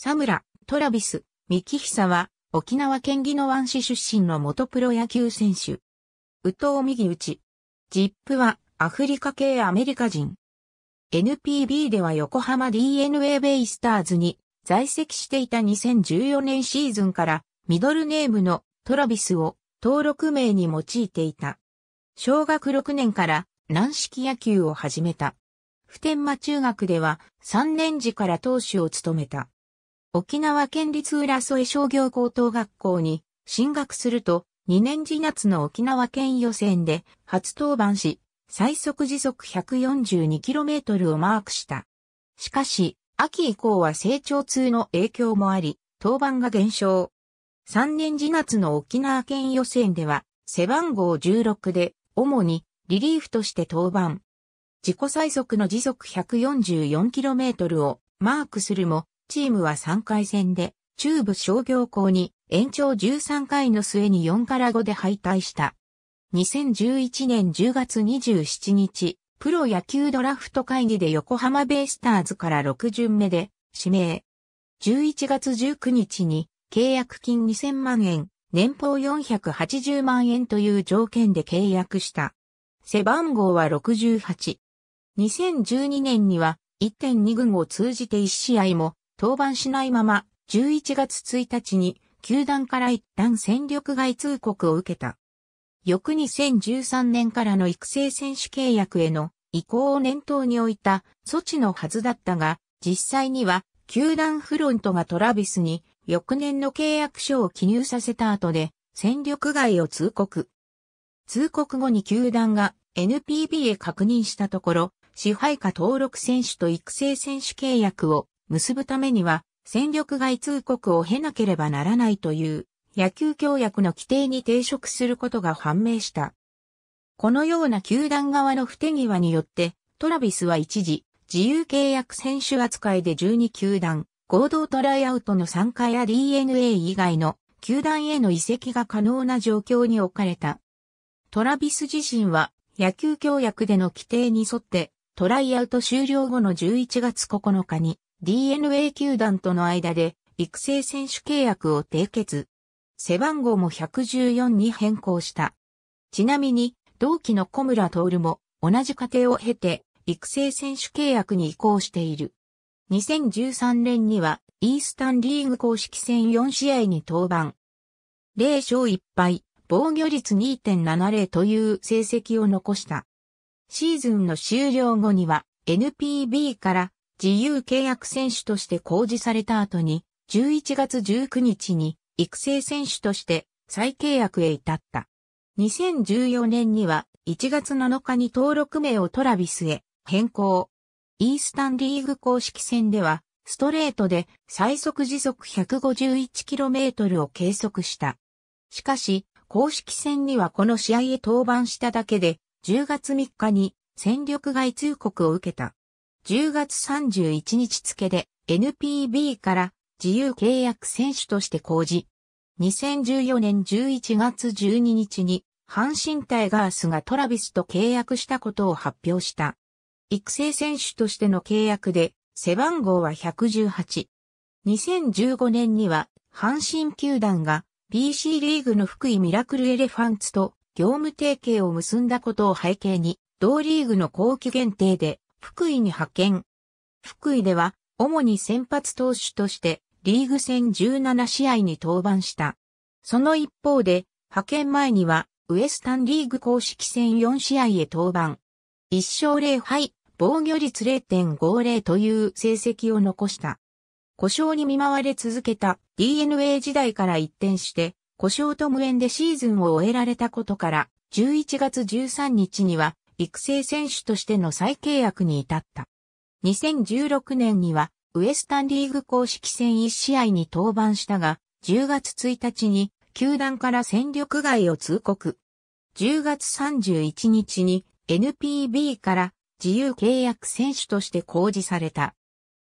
サムラ、トラビス、ミキヒサは、沖縄県宜野湾市出身の元プロ野球選手。宇藤右内。ジップは、アフリカ系アメリカ人。NPB では横浜 DNA ベイスターズに在籍していた2014年シーズンからミドルネームのトラビスを登録名に用いていた。小学6年から軟式野球を始めた。普天間中学では3年時から投手を務めた。沖縄県立浦添商業高等学校に進学すると、2年次夏の沖縄県予選で初登板し、最速時速 142km をマークした。しかし、秋以降は成長痛の影響もあり、登板が減少。3年次夏の沖縄県予選では、背番号16で、主にリリーフとして登板。自己最速の時速 144km をマークするも、チームは3回戦で、中部商業校に延長13回の末に4から5で敗退した。2011年10月27日、プロ野球ドラフト会議で横浜ベイスターズから6巡目で指名。11月19日に契約金2000万円、年俸480万円という条件で契約した。背番号は68。2012年には1.2軍を通じて1試合も登板しないまま、11月1日に、球団から一旦戦力外通告を受けた。翌2013年からの育成選手契約への移行を念頭に置いた措置のはずだったが、実際には球団フロントがトラビスに翌年の契約書を記入させた後で戦力外を通告。通告後に球団が NPB へ確認したところ、支配下登録選手と育成選手契約を結ぶためには、戦力外通告を経なければならないという、野球協約の規定に抵触することが判明した。このような球団側の不手際によって、トラビスは一時、自由契約選手扱いで12球団、合同トライアウトの参加や DNA 以外の球団への移籍が可能な状況に置かれた。トラビス自身は野球協約での規定に沿ってトライアウト終了後の11月9日に DNA 球団との間で育成選手契約を締結。背番号も114に変更した。ちなみに、同期の小村徹も同じ過程を経て育成選手契約に移行している。2013年にはイースタンリーグ公式戦4試合に登板。0勝1敗、防御率2.70という成績を残した。シーズンの終了後には NPB から自由契約選手として公示された後に、11月19日に育成選手として再契約へ至った。2014年には1月7日に登録名をトラビスへ変更。イースタンリーグ公式戦ではストレートで最速時速 151km を計測した。しかし、公式戦にはこの試合へ登板しただけで10月3日に戦力外通告を受けた。10月31日付で NPB から自由契約選手として公示。2014年11月12日に阪神タイガースがトラビスと契約したことを発表した。育成選手としての契約で背番号は118。2015年には阪神球団が BC リーグの福井ミラクルエレファンツと業務提携を結んだことを背景に同リーグの後期限定で福井に派遣。福井では、主に先発投手として、リーグ戦17試合に登板した。その一方で、派遣前には、ウエスタンリーグ公式戦4試合へ登板。1勝0敗、防御率0.50という成績を残した。故障に見舞われ続けた DNA 時代から一転して、故障と無縁でシーズンを終えられたことから、11月13日には育成選手としての再契約に至った。2016年には、ウエスタンリーグ公式戦1試合に登板したが、10月1日に、球団から戦力外を通告。10月31日に、NPB から自由契約選手として公示された。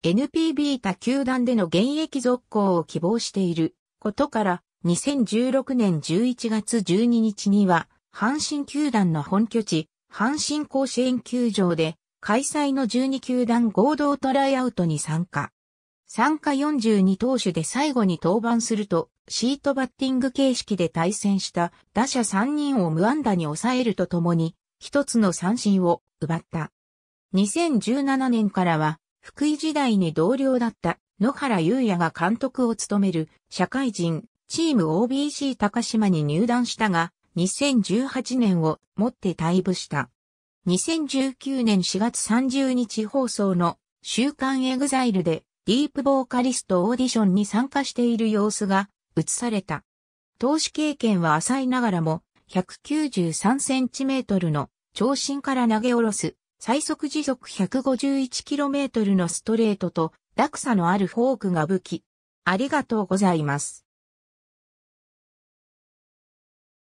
NPB 他球団での現役続行を希望していることから、2016年11月12日には、阪神球団の本拠地、阪神甲子園球場で開催の12球団合同トライアウトに参加。参加42投手で最後に登板すると、シートバッティング形式で対戦した打者3人を無安打に抑えるとともに、一つの三振を奪った。2017年からは、福井時代に同僚だった野原優也が監督を務める社会人チーム OBC 高島に入団したが、2018年をもって退部した。2019年4月30日放送の週刊エグザイルでディープボーカリストオーディションに参加している様子が映された。投資経験は浅いながらも1 9 3トルの長身から投げ下ろす最速時速1 5 1トルのストレートと落差のあるフォークが武器。ありがとうございます。